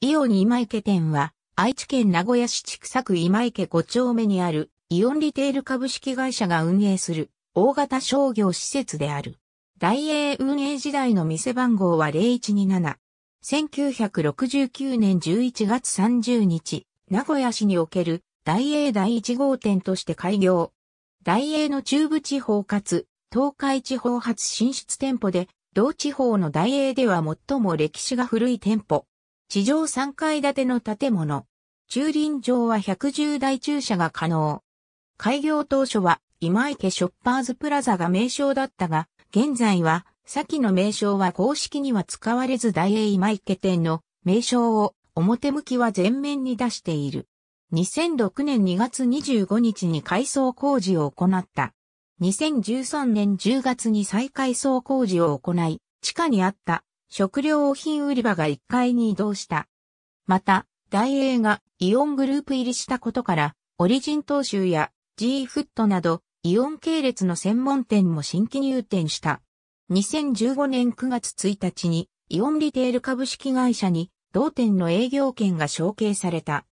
イオン今池店は、愛知県名古屋市千草区今池5丁目にある、イオンリテール株式会社が運営する、大型商業施設である。大英運営時代の店番号は0127。1969年11月30日、名古屋市における、大英第1号店として開業。大英の中部地方かつ、東海地方発進出店舗で、同地方の大英では最も歴史が古い店舗。地上3階建ての建物。駐輪場は110台駐車が可能。開業当初は今池ショッパーズプラザが名称だったが、現在は先の名称は公式には使われず大英今池店の名称を表向きは前面に出している。2006年2月25日に改装工事を行った。2013年10月に再改装工事を行い、地下にあった食料品売り場が1階に移動した。また、大英がイオングループ入りしたことから、オリジン当州や G フットなど、イオン系列の専門店も新規入店した。2015年9月1日に、イオンリテール株式会社に、同店の営業権が承継された。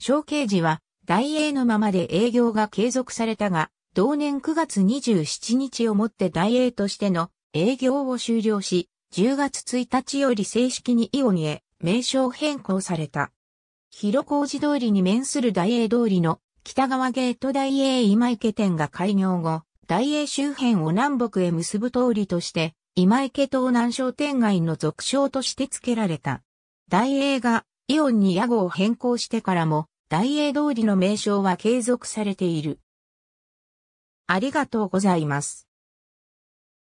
承継時は、大英のままで営業が継続されたが、同年9月27日をもって大英としての営業を終了し、10月1日より正式にイオンへ名称変更された。広小路通りに面する大英通りの北側ゲート大英今池店が開業後、大英周辺を南北へ結ぶ通りとして、今池東南商店街の俗称として付けられた。大英がイオンに屋号を変更してからも、大英通りの名称は継続されている。ありがとうございます。